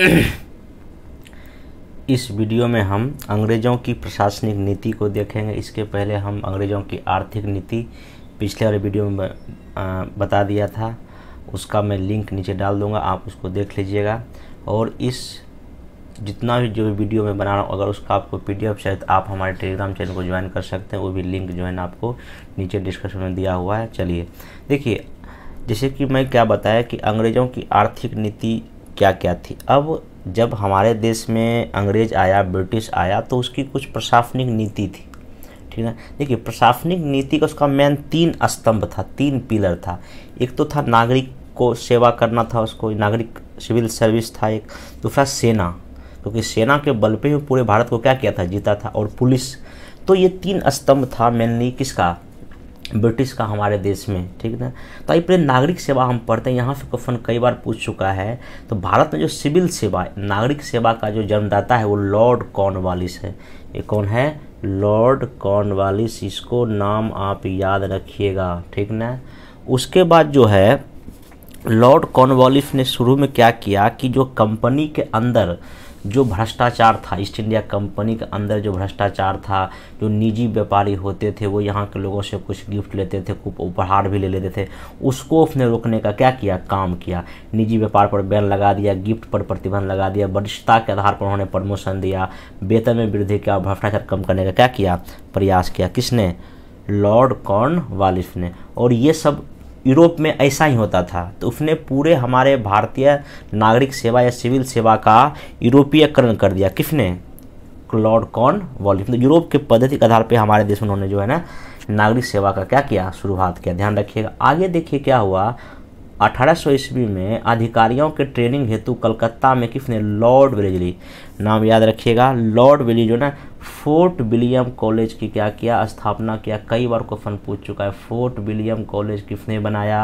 इस वीडियो में हम अंग्रेज़ों की प्रशासनिक नीति को देखेंगे इसके पहले हम अंग्रेज़ों की आर्थिक नीति पिछले वाले वीडियो में बता दिया था उसका मैं लिंक नीचे डाल दूंगा आप उसको देख लीजिएगा और इस जितना भी जो वीडियो मैं बना रहा हूँ अगर उसका आपको पी डी एफ चाहिए तो आप हमारे टेलीग्राम चैनल को ज्वाइन कर सकते हैं वो भी लिंक जो है ना आपको नीचे डिस्क्रिप्शन में दिया हुआ है चलिए देखिए जैसे कि मैं क्या बताया कि अंग्रेज़ों की आर्थिक नीति क्या क्या थी अब जब हमारे देश में अंग्रेज आया ब्रिटिश आया तो उसकी कुछ प्रशासनिक नीति थी ठीक है देखिए प्रशासनिक नीति का उसका मेन तीन स्तंभ था तीन पिलर था एक तो था नागरिक को सेवा करना था उसको नागरिक सिविल सर्विस था एक दूसरा सेना क्योंकि तो सेना के बल पे ही पूरे भारत को क्या किया था जीता था और पुलिस तो ये तीन स्तंभ था मेनली किसका ब्रिटिश का हमारे देश में ठीक है तो आई प्रेम नागरिक सेवा हम पढ़ते हैं यहाँ से क्वेश्चन कई बार पूछ चुका है तो भारत में जो सिविल सेवा नागरिक सेवा का जो जन्मदाता है वो लॉर्ड कॉर्नवालिस है ये कौन है लॉर्ड कॉर्नवालिस इसको नाम आप याद रखिएगा ठीक ना उसके बाद जो है लॉर्ड कॉर्नवालिस ने शुरू में क्या किया कि जो कंपनी के अंदर जो भ्रष्टाचार था ईस्ट इंडिया कंपनी के अंदर जो भ्रष्टाचार था जो निजी व्यापारी होते थे वो यहाँ के लोगों से कुछ गिफ्ट लेते थे कुछ उपहार भी ले लेते थे उसको उसने रोकने का क्या किया काम किया निजी व्यापार पर बैन लगा दिया गिफ्ट पर प्रतिबंध लगा दिया वरिष्ठता के आधार पर उन्होंने प्रमोशन दिया वेतन में वृद्धि किया और भ्रष्टाचार कम करने का क्या किया प्रयास किया किसने लॉर्ड कॉर्न वालिफ ने और ये सब यूरोप में ऐसा ही होता था तो उसने पूरे हमारे भारतीय नागरिक सेवा या सिविल सेवा का यूरोपीयकरण कर दिया किसने क्लॉड कॉन वॉल्यूम तो यूरोप के पद्धति के आधार पर हमारे देश में उन्होंने जो है ना नागरिक सेवा का क्या किया शुरुआत किया ध्यान रखिएगा आगे देखिए क्या हुआ अठारह सौ ईस्वी में अधिकारियों के ट्रेनिंग हेतु कलकत्ता में किसने लॉर्ड विलेजली नाम याद रखिएगा लॉर्ड वेली जो ना फोर्ट विलियम कॉलेज की क्या किया स्थापना किया कई बार क्वेश्चन पूछ चुका है फोर्ट विलियम कॉलेज किसने बनाया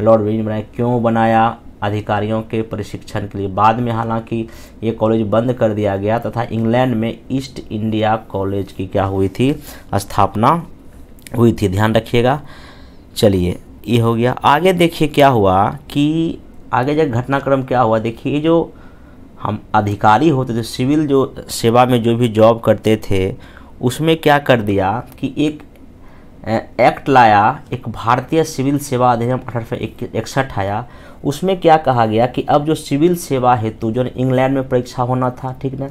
लॉर्ड वेली बनाया क्यों बनाया अधिकारियों के प्रशिक्षण के लिए बाद में हालांकि ये कॉलेज बंद कर दिया गया तथा इंग्लैंड में ईस्ट इंडिया कॉलेज की क्या हुई थी स्थापना हुई थी ध्यान रखिएगा चलिए ये हो गया आगे देखिए क्या हुआ कि आगे जब घटनाक्रम क्या हुआ देखिए ये जो हम अधिकारी होते थे सिविल जो सेवा में जो भी जॉब करते थे उसमें क्या कर दिया कि एक एक्ट लाया एक भारतीय सिविल सेवा अधिनियम अठारह इकसठ आया उसमें क्या कहा गया कि अब जो सिविल सेवा हेतु जो इंग्लैंड में परीक्षा होना था ठीक ना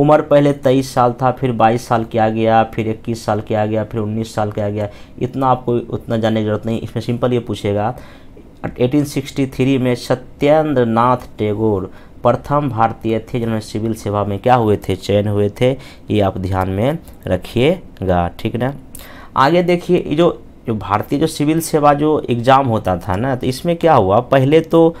उम्र पहले तेईस साल था फिर बाईस साल किया गया फिर इक्कीस साल किया गया फिर उन्नीस साल किया गया इतना आपको उतना जानने की जरूरत नहीं इसमें सिंपल ये पूछेगा 1863 में सत्येंद्र नाथ टैगोर प्रथम भारतीय थे जिन्होंने सिविल सेवा में क्या हुए थे चयन हुए थे ये आप ध्यान में रखिएगा ठीक ना आगे देखिए जो जो भारतीय जो सिविल सेवा जो एग्ज़ाम होता था ना तो इसमें क्या हुआ पहले तो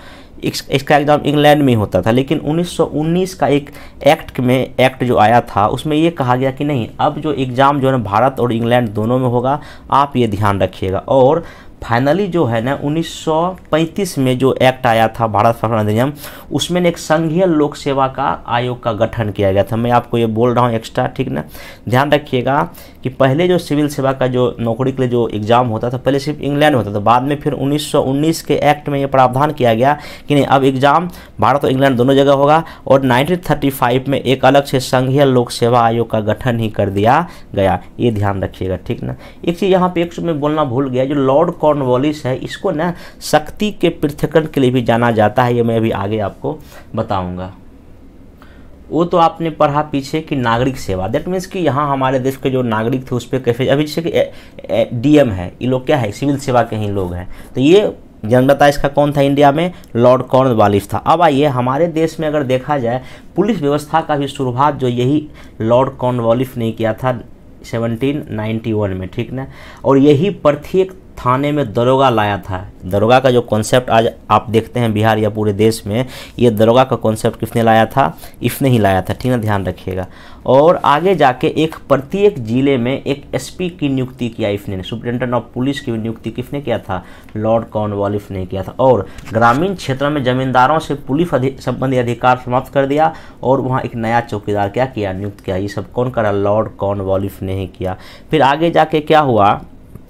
इस, इसका एग्ज़ाम इंग्लैंड में होता था लेकिन 1919 का एक एक्ट में एक्ट जो आया था उसमें ये कहा गया कि नहीं अब जो एग्ज़ाम जो है भारत और इंग्लैंड दोनों में होगा आप ये ध्यान रखिएगा और फाइनली जो है ना 1935 में जो एक्ट आया था भारत सरकार अधिनियम उसमें एक संघीय लोक सेवा का आयोग का गठन किया गया था मैं आपको ये बोल रहा हूँ एक्स्ट्रा ठीक ना ध्यान रखिएगा कि पहले जो सिविल सेवा का जो नौकरी के लिए जो एग्ज़ाम होता था पहले सिर्फ इंग्लैंड में होता था बाद में फिर 1919 के एक्ट में ये प्रावधान किया गया कि नहीं अब एग्ज़ाम भारत और इंग्लैंड दोनों जगह होगा और 1935 में एक अलग से संघीय लोक सेवा आयोग का गठन ही कर दिया गया ये ध्यान रखिएगा ठीक ना एक चीज़ यहाँ पे एक में बोलना भूल गया जो लॉर्ड कॉर्न कॉर्नवॉलिस है इसको ना शक्ति के पृथकरण के लिए भी जाना जाता है ये मैं अभी आगे आपको बताऊंगा वो तो आपने पढ़ा पीछे कि नागरिक सेवा दैट मीन्स कि यहाँ हमारे देश के जो नागरिक थे उस पर कैसे अभी जैसे कि डीएम है ये लोग क्या है सिविल सेवा के ही लोग हैं तो ये जनता इसका कौन था इंडिया में लॉर्ड कॉर्न वालिफ था अब आइए हमारे देश में अगर देखा जाए पुलिस व्यवस्था का भी शुरुआत जो यही लॉर्ड कॉर्न वालिफ ने किया था 1791 में ठीक ना और यही प्रत्येक थाने में दरोगा लाया था दरोगा का जो कॉन्सेप्ट आज आप देखते हैं बिहार या पूरे देश में ये दरोगा का कॉन्सेप्ट किसने लाया था इसने ही लाया था ठीक ना ध्यान रखिएगा और आगे जाके एक प्रत्येक जिले में एक एसपी की नियुक्ति किया इफने ने सुप्रिंटेंडेंट ऑफ पुलिस की नियुक्ति किसने किया था लॉर्ड कॉर्नवाल इफने किया था और ग्रामीण क्षेत्र में जमींदारों से पुलिस अधि, संबंधी अधिकार समाप्त कर दिया और वहाँ एक नया चौकीदार क्या किया नियुक्त किया ये सब कौन करा लॉर्ड कॉर्नवाल इफने ही किया फिर आगे जाके क्या हुआ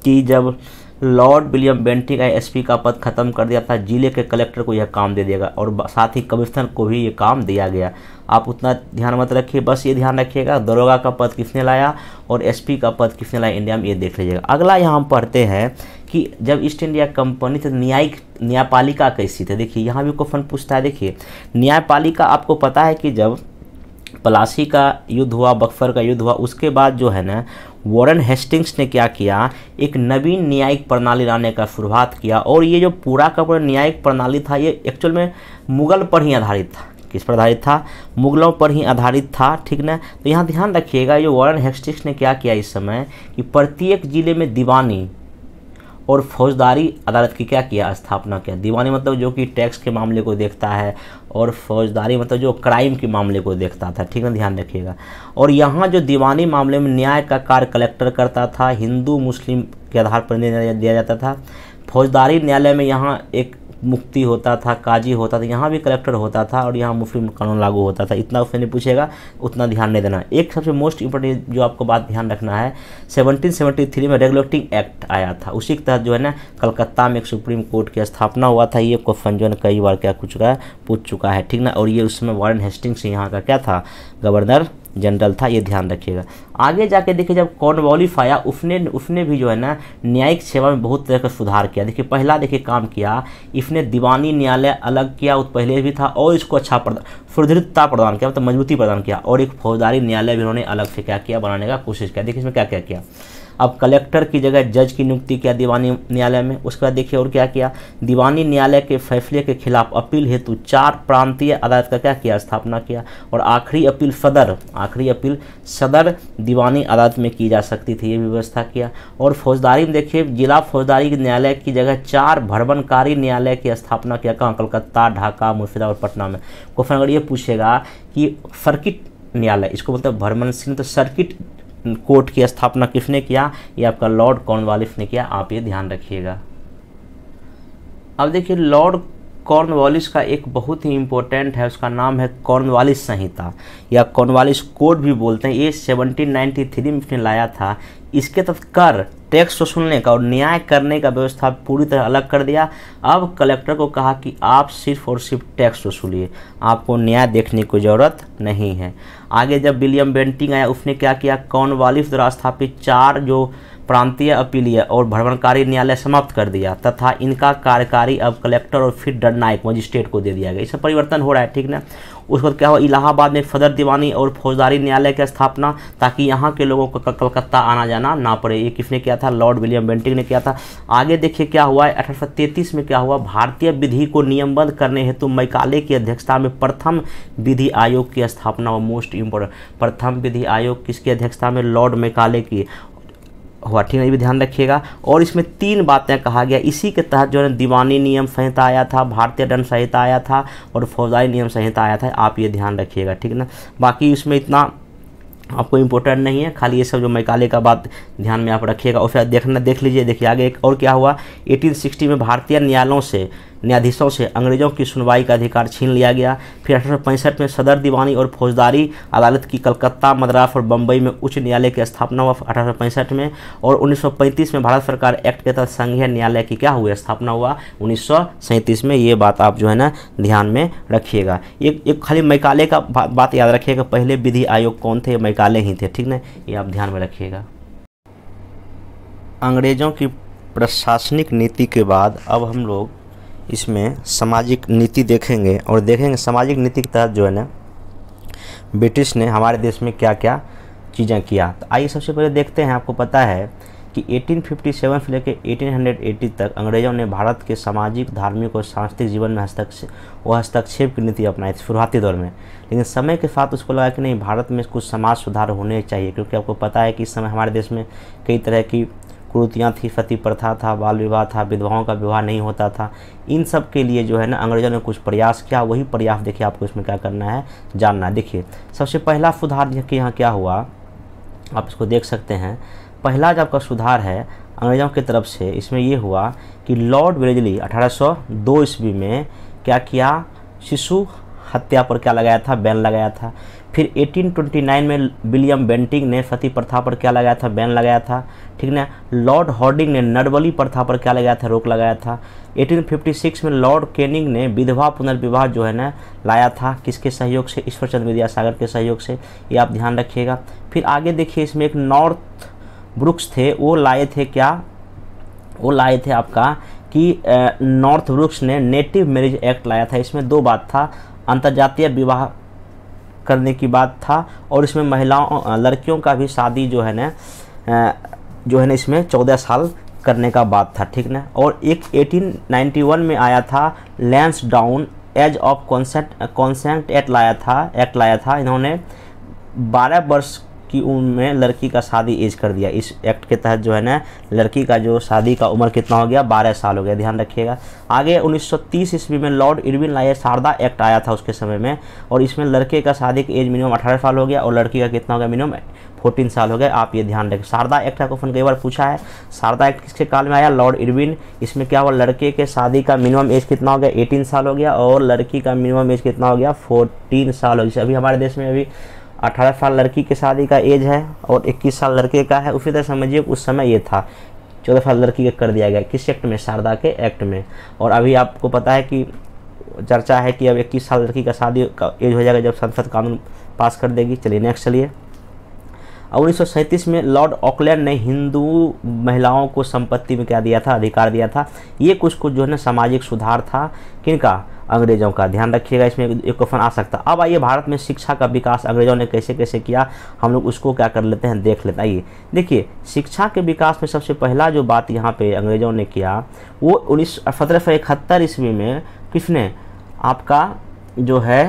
कि जब लॉर्ड विलियम बेंटिक आईएसपी का पद खत्म कर दिया था जिले के कलेक्टर को यह काम दे दिया गया और साथ ही कमिश्नर को भी ये काम दिया गया आप उतना ध्यान मत रखिए बस ये ध्यान रखिएगा दरोगा का पद किसने लाया और एसपी का पद किसने लाया इंडिया में ये देख लीजिएगा अगला यहाँ हम पढ़ते हैं कि जब ईस्ट इंडिया कंपनी से न्यायिक न्यायपालिका कैसी थी देखिए यहाँ भी क्वेश्चन पूछता है देखिए न्यायपालिका आपको पता है कि जब पलासी का युद्ध हुआ बक्फर का युद्ध हुआ उसके बाद जो है ना वॉरेन हेस्टिंग्स ने क्या किया एक नवीन न्यायिक प्रणाली लाने का शुरुआत किया और ये जो पूरा का पूरा न्यायिक प्रणाली था ये एक्चुअल में मुगल पर ही आधारित था किस पर आधारित था मुगलों पर ही आधारित था ठीक ना तो यहाँ ध्यान रखिएगा ये वॉरेन हेस्टिंग्स ने क्या किया इस समय कि प्रत्येक ज़िले में दीवानी और फौजदारी अदालत की क्या किया स्थापना किया दीवानी मतलब जो कि टैक्स के मामले को देखता है और फौजदारी मतलब जो क्राइम के मामले को देखता था ठीक है ध्यान रखिएगा और यहाँ जो दीवानी मामले में न्याय का कार्य कलेक्टर करता था हिंदू मुस्लिम के आधार पर निर्णय दिया जाता था फौजदारी न्यायालय में यहाँ एक मुफ्ती होता था काजी होता था यहाँ भी कलेक्टर होता था और यहाँ मुफ्ती कानून लागू होता था इतना उससे नहीं पूछेगा उतना ध्यान नहीं देना एक सबसे मोस्ट इंपॉर्टेंट जो आपको बात ध्यान रखना है 1773 में रेगुलेटिंग एक्ट आया था उसी के तहत जो है ना कलकत्ता में एक सुप्रीम कोर्ट की स्थापना हुआ था ये क्वेश्चन जो है कई बार क्या पूछ है पूछ चुका है ठीक ना और ये उस समय वारन हेस्टिंग से यहाँ का क्या था गवर्नर जनरल था ये ध्यान रखिएगा आगे जाके देखिए जब कॉर्नवॉलिफ आया उसने उसने भी जो है ना न्यायिक सेवा में बहुत तरह का सुधार किया देखिए पहला देखिए काम किया इसने दीवानी न्यायालय अलग किया पहले भी था और इसको अच्छा प्रदान सुदृढ़ता प्रदान किया मतलब मजबूती प्रदान किया और एक फौजदारी न्यायालय भी उन्होंने अलग से क्या किया बनाने का कोशिश किया देखिए इसमें क्या क्या किया अब कलेक्टर की जगह जज की नियुक्ति किया दीवानी न्यायालय में उसके बाद देखिए और क्या किया दीवानी न्यायालय के फैसले के खिलाफ अपील हेतु चार प्रांतीय अदालत का क्या किया स्थापना किया और आखिरी अपील सदर आखिरी अपील सदर दीवानी अदालत में की जा सकती थी ये व्यवस्था किया और फौजदारी में देखिए जिला फौजदारी न्यायालय की जगह चार भ्रमणकारी न्यायालय की स्थापना किया कहाँ कलकत्ता ढाका मुर्शिदाबाद और पटना में क्वेश्चन अगर ये पूछेगा कि सर्किट न्यायालय इसको मतलब भ्रमण सिंह तो सर्किट कोर्ट की स्थापना किसने किया ये आपका लॉर्ड कॉर्नवालिस ने किया आप ये ध्यान रखिएगा अब देखिए लॉर्ड कॉर्नवालिस का एक बहुत ही इम्पोर्टेंट है उसका नाम है कॉर्नवालिस संहिता या कॉर्नवालिस कोड भी बोलते हैं ये 1793 में इसने लाया था इसके तहत कर टैक्स वसूलने का और न्याय करने का व्यवस्था पूरी तरह अलग कर दिया अब कलेक्टर को कहा कि आप सिर्फ और सिर्फ टैक्स वसूलिए आपको न्याय देखने की ज़रूरत नहीं है आगे जब विलियम बेंटिंग आया उसने क्या किया कॉर्नवालिस द्वारा स्थापित चार जो प्रांतीय अपीलीय और भ्रमणकारी न्यायालय समाप्त कर दिया तथा इनका कार्यकारी अब कलेक्टर और फिर दंडनायक मजिस्ट्रेट को दे दिया गया इसमें परिवर्तन हो रहा है ठीक ना उसके बाद क्या हुआ इलाहाबाद में फदर दीवानी और फौजदारी न्यायालय की स्थापना ताकि यहाँ के लोगों को कलकत्ता आना जाना ना पड़े ये किसने किया था लॉर्ड विलियम बेंटिंग ने किया था आगे देखिए क्या हुआ है अठारह में क्या हुआ भारतीय विधि को नियमबद्ध करने हेतु मैकाले की अध्यक्षता में प्रथम विधि आयोग की स्थापना मोस्ट इम्पोर्टेंट प्रथम विधि आयोग किसकी अध्यक्षता में लॉर्ड मैकाले की वाटी में भी ध्यान रखिएगा और इसमें तीन बातें कहा गया इसी के तहत जो है दीवानी नियम संहिता आया था भारतीय दंड संहिता आया था और फौजदारी नियम संहिता आया था आप ये ध्यान रखिएगा ठीक ना बाकी इसमें इतना आपको इम्पोर्टेंट नहीं है खाली ये सब जो मैकाले का बात ध्यान में आप रखिएगा और फिर देखना देख लीजिए देखिए आगे एक और क्या हुआ 1860 में भारतीय न्यायालयों से न्यायाधीशों से अंग्रेजों की सुनवाई का अधिकार छीन लिया गया फिर अठारह में सदर दीवानी और फौजदारी अदालत की कलकत्ता मद्रास और बम्बई में उच्च न्यायालय की स्थापना हुआ अठारह में और उन्नीस में भारत सरकार एक्ट के तहत संघीय न्यायालय की क्या हुई स्थापना हुआ उन्नीस में ये बात आप जो है ना ध्यान में रखिएगा एक एक खाली मैकाले का बा, बात याद रखिएगा पहले विधि आयोग कौन थे मैकाले ही थे ठीक ना ये आप ध्यान में रखिएगा अंग्रेज़ों की प्रशासनिक नीति के बाद अब हम लोग इसमें सामाजिक नीति देखेंगे और देखेंगे सामाजिक नीति के तहत जो है ना ब्रिटिश ने हमारे देश में क्या क्या चीज़ें किया तो आइए सबसे पहले देखते हैं आपको पता है कि 1857 से लेकर 1880 तक अंग्रेज़ों ने भारत के सामाजिक धार्मिक और सांस्कृतिक जीवन में हस्तक्षेप व हस्तक्षेप की नीति अपनाई थी शुरुआती दौर में लेकिन समय के साथ उसको लगा कि नहीं भारत में कुछ समाज सुधार होने चाहिए क्योंकि आपको पता है कि इस समय हमारे देश में कई तरह की कुरुतियाँ थी सती प्रथा था बाल विवाह था विधवाओं का विवाह नहीं होता था इन सब के लिए जो है ना अंग्रेजों ने कुछ प्रयास किया वही प्रयास देखिए आपको इसमें क्या करना है जानना देखिए सबसे पहला सुधार देखिए यहाँ क्या हुआ आप इसको देख सकते हैं पहला जो आपका सुधार है अंग्रेजों की तरफ से इसमें ये हुआ कि लॉर्ड सौ 1802 ईस्वी में क्या किया शिशु हत्या पर क्या लगाया था बैन लगाया था फिर 1829 में विलियम बेंटिंग ने सती प्रथा पर क्या लगाया था बैन लगाया था ठीक ना लॉर्ड हॉर्डिंग ने नरबली प्रथा पर क्या लगाया था रोक लगाया था 1856 में लॉर्ड केनिंग ने विधवा पुनर्विवाह जो है ना लाया था किसके सहयोग से ईश्वरचंद्र विद्यासागर के सहयोग से ये आप ध्यान रखिएगा फिर आगे देखिए इसमें एक नॉर्थ ब्रुक्स थे वो लाए थे क्या वो लाए थे आपका कि नॉर्थ ब्रुक्स ने नेटिव मैरिज एक्ट लाया था इसमें दो बात था अंतर्जातीय विवाह करने की बात था और इसमें महिलाओं लड़कियों का भी शादी जो है ना जो है ना इसमें चौदह साल करने का बात था ठीक ना और एक 1891 में आया था Lansdowne age of consent consent act लाया था एक्ट लाया था इन्होंने 12 वर्ष कि उनमें लड़की का शादी एज कर दिया इस एक्ट के तहत जो है ना लड़की का जो शादी का उम्र कितना हो गया बारह साल हो गया ध्यान रखिएगा आगे 1930 ईस्वी में लॉर्ड इरविन लाइए शारदा एक्ट आया था उसके समय में और इसमें लड़के का शादी का एज मिनिमम अठारह साल हो गया और लड़की का कितना हो गया मिनिमम फोर्टीन साल हो गए आप ये ध्यान रखें शारदा एक्ट का क्वेश्चन कई बार पूछा है शारदा एक्ट किसके काल में आया लॉर्ड इरविन इसमें क्या हुआ लड़के के शादी का मिनिमम एज कितना हो गया एटीन साल हो गया और लड़की का मिनिमम एज कितना हो गया फोर्टीन साल हो गया अभी हमारे देश में अभी अठारह साल लड़की की शादी का एज है और इक्कीस साल लड़के का है उसी तरह समझिए उस समय ये था चौदह साल लड़की का कर दिया गया किस एक्ट में शारदा के एक्ट में और अभी आपको पता है कि चर्चा है कि अब इक्कीस साल लड़की का शादी का एज हो जाएगा जब संसद कानून पास कर देगी चलिए नेक्स्ट चलिए और उन्नीस में लॉर्ड ऑकलैंड ने हिंदू महिलाओं को संपत्ति में क्या दिया था अधिकार दिया था ये कुछ कुछ जो है ना सामाजिक सुधार था किनका अंग्रेजों का ध्यान रखिएगा इसमें एक क्वेश्चन आ सकता अब आइए भारत में शिक्षा का विकास अंग्रेजों ने कैसे कैसे किया हम लोग उसको क्या कर लेते हैं देख लेते आइए देखिए शिक्षा के विकास में सबसे पहला जो बात यहाँ पे अंग्रेजों ने किया वो उन्नीस सत्रह सौ इकहत्तर ईस्वी में किसने आपका जो है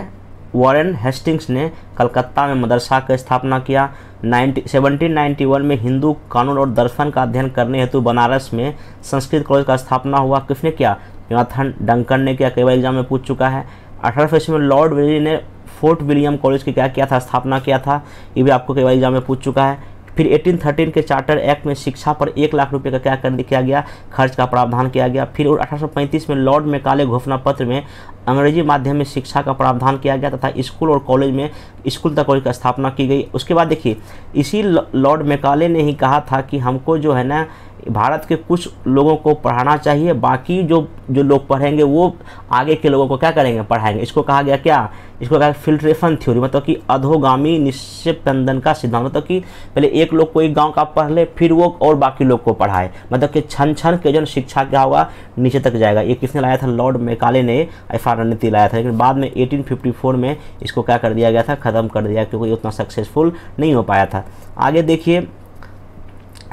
वॉरेन हेस्टिंग्स ने कलकत्ता में मदरसा का स्थापना किया 1791 में हिंदू कानून और दर्शन का अध्ययन करने हेतु बनारस में संस्कृत कॉलेज का स्थापना हुआ किसने किया योनाथन डंकन ने क्या कई बार एग्जाम में पूछ चुका है अठारह सौ में लॉर्ड विली ने फोर्ट विलियम कॉलेज की क्या किया था स्थापना किया था ये भी आपको कई बार एग्जाम में पूछ चुका है फिर 1813 के चार्टर एक्ट में शिक्षा पर एक लाख रुपए का क्या कर दिया गया खर्च का प्रावधान किया गया फिर और 1835 में लॉर्ड मेकाले घोषणा पत्र में अंग्रेजी माध्यम में शिक्षा का प्रावधान किया गया तथा स्कूल और कॉलेज में स्कूल तक की स्थापना की गई उसके बाद देखिए इसी लॉर्ड मेकाले ने ही कहा था कि हमको जो है ना भारत के कुछ लोगों को पढ़ाना चाहिए बाकी जो जो लोग पढ़ेंगे वो आगे के लोगों को क्या करेंगे पढ़ाएंगे इसको कहा गया क्या इसको कहा गया फिल्ट्रेशन थ्योरी मतलब कि अधोगामी निश्चयपंदन का सिद्धांत मतलब कि पहले एक लोग कोई गांव का पढ़ ले फिर वो और बाकी लोग को पढ़ाए मतलब कि क्षण क्षण के जन शिक्षा क्या होगा नीचे तक जाएगा ये किसने लाया था लॉर्ड मेकाले ने एफ रणनीति लाया था लेकिन बाद में 1854 में इसको क्या कर दिया गया था ख़त्म कर दिया क्योंकि उतना सक्सेसफुल नहीं हो पाया था आगे देखिए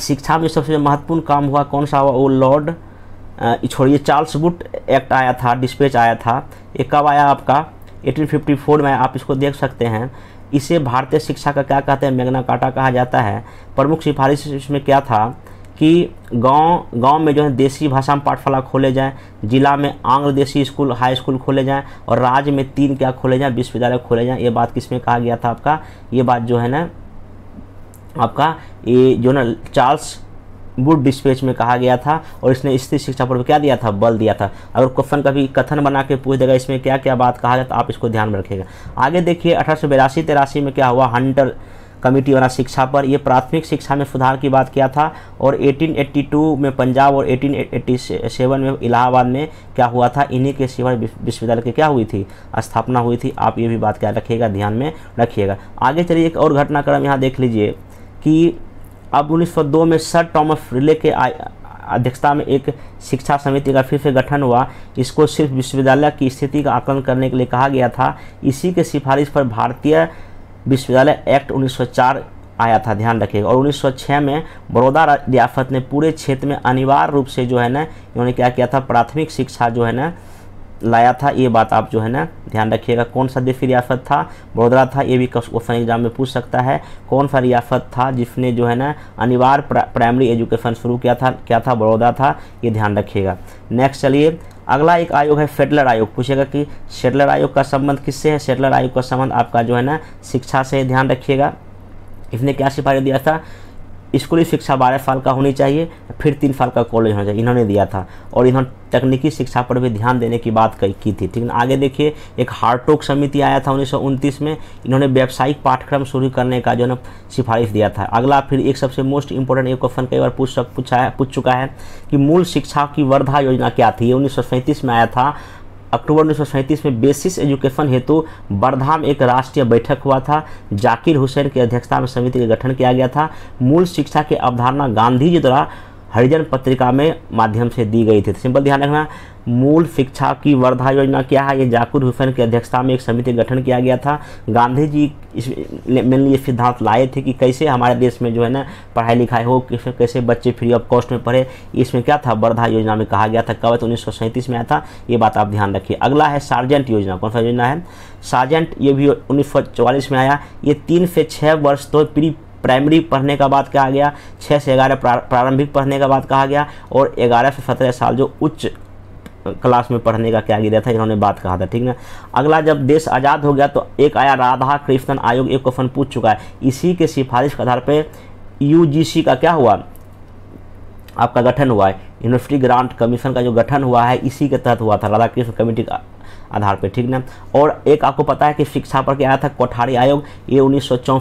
शिक्षा में सबसे महत्वपूर्ण काम हुआ कौन सा हुआ वो लॉर्ड छोड़िए चार्ल्स बुट एक्ट आया था डिस्पेच आया था ये कब आया आपका 1854 में आप इसको देख सकते हैं इसे भारतीय शिक्षा का क्या कहते हैं मैग्ना काटा कहा जाता है प्रमुख सिफारिश इसमें क्या था कि गांव गांव में जो है देसी भाषा में पाठशाला खोले जाएं जिला में आंग्ल देसी स्कूल हाई स्कूल खोले जाएं और राज्य में तीन क्या खोले जाएं विश्वविद्यालय खोले जाएं ये बात किस में कहा गया था आपका ये बात जो है ना आपका ये जो ना चार्ल्स बुड डिस्पेच में कहा गया था और इसने स्त्री शिक्षा पर क्या दिया था बल दिया था अगर क्वेश्चन कभी कथन बना के पूछ देगा इसमें क्या क्या बात कहा गया तो आप इसको ध्यान में रखेगा आगे देखिए अठारह सौ में क्या हुआ हंटर कमेटी बना शिक्षा पर ये प्राथमिक शिक्षा में सुधार की बात किया था और 1882 में पंजाब और 1887 में इलाहाबाद में क्या हुआ था इन्हीं के सिवा विश्वविद्यालय की क्या हुई थी स्थापना हुई थी आप ये भी बात क्या रखिएगा ध्यान में रखिएगा आगे चलिए एक और घटनाक्रम यहाँ देख लीजिए कि अब उन्नीस में सर टॉमस रिले के अध्यक्षता में एक शिक्षा समिति का फिर से गठन हुआ इसको सिर्फ विश्वविद्यालय की स्थिति का आकलन करने के लिए कहा गया था इसी के सिफारिश पर भारतीय विश्वविद्यालय एक्ट 1904 आया था ध्यान रखिएगा और 1906 में बड़ौदा रियाफत ने पूरे क्षेत्र में अनिवार्य रूप से जो है ना इन्होंने क्या किया था प्राथमिक शिक्षा जो है ना लाया था ये बात आप जो है ना ध्यान रखिएगा कौन सा देश रियाफत था बड़ोदरा था ये भी क्वेश्चन एग्जाम में पूछ सकता है कौन सा रियाफत था जिसने जो है ना अनिवार्य प्राइमरी एजुकेशन शुरू किया था क्या था बड़ौदा था ये ध्यान रखिएगा नेक्स्ट चलिए अगला एक आयोग है फेडरल आयोग पूछेगा कि सेटलर आयोग का संबंध किससे है सेटलर आयोग का संबंध आपका जो है ना शिक्षा से ध्यान रखिएगा इसने क्या सिफारिश दिया था स्कूली शिक्षा बारह साल का होनी चाहिए फिर तीन साल का कॉलेज होना चाहिए इन्होंने दिया था और इन्होंने तकनीकी शिक्षा पर भी ध्यान देने की बात की थी ठीक है आगे देखिए एक हार्टोक समिति आया था उन्नीस में इन्होंने व्यावसायिक पाठ्यक्रम शुरू करने का जो है सिफारिश दिया था अगला फिर एक सबसे मोस्ट इंपॉर्टेंट एक क्वेश्चन कई बार पूछ सक पूछा है पूछ चुका है कि मूल शिक्षा की वर्धा योजना क्या थी ये उन्नीस में आया था अक्टूबर उन्नीस में बेसिस एजुकेशन हेतु तो एक राष्ट्रीय बैठक हुआ था जाकिर हुसैन की अध्यक्षता में समिति का गठन किया गया था मूल शिक्षा की अवधारणा गांधी जी द्वारा हरिजन पत्रिका में माध्यम से दी गई थी तो सिंपल ध्यान रखना मूल शिक्षा की वर्धा योजना क्या है ये जाकुर हुसैन की अध्यक्षता में एक समिति गठन किया गया था गांधी जी इस मेनली ये सिद्धांत लाए थे कि कैसे हमारे देश में जो है ना पढ़ाई लिखाई हो कैसे कैसे बच्चे फ्री ऑफ कॉस्ट में पढ़े इसमें क्या था वर्धा योजना में कहा गया था कवच उन्नीस में आया था ये बात आप ध्यान रखिए अगला है सार्जेंट योजना कौन सा योजना है सार्जेंट ये भी उन्नीस में आया ये तीन से छः वर्ष तो प्री प्राइमरी पढ़ने का बात कहा गया छः से ग्यारह प्रारंभिक पढ़ने का बात कहा गया और ग्यारह से सत्रह साल जो उच्च क्लास में पढ़ने का क्या गिरा था इन्होंने बात कहा था ठीक ना अगला जब देश आज़ाद हो गया तो एक आया राधा कृष्णन आयोग एक क्वेश्चन पूछ चुका है इसी के सिफारिश के आधार पर यू का क्या हुआ आपका गठन हुआ है यूनिवर्सिटी ग्रांट कमीशन का जो गठन हुआ है इसी के तहत हुआ था राधा कृष्ण कमेटी का आधार पर ठीक ना और एक आपको पता है कि शिक्षा पर क्या आया था कोठारी आयोग ये उन्नीस सौ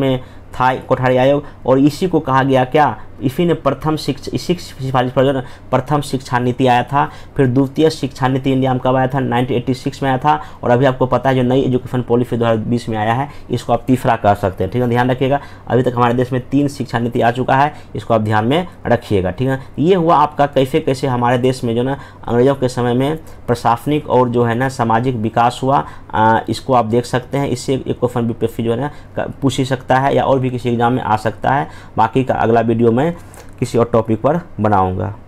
में था कोठारी आयोग और इसी को कहा गया क्या इसी ने प्रथम शिक्षा इसी सिफारिश पर प्रथम शिक्षा नीति आया था फिर द्वितीय शिक्षा नीति इंडिया में कब आया था 1986 में आया था और अभी आपको पता है जो नई एजुकेशन पॉलिसी 2020 में आया है इसको आप तीसरा कह सकते हैं ठीक है ध्यान रखिएगा अभी तक हमारे देश में तीन शिक्षा नीति आ चुका है इसको आप ध्यान में रखिएगा ठीक है ये हुआ आपका कैसे कैसे हमारे देश में जो ना अंग्रेजों के समय में प्रशासनिक और जो है ना सामाजिक विकास हुआ आ, इसको आप देख सकते हैं इससे एक क्वेश्चन बीपीएससी जो है ना पूछ ही सकता है या और भी किसी एग्जाम में आ सकता है बाकी का अगला वीडियो में मैं किसी और टॉपिक पर बनाऊँगा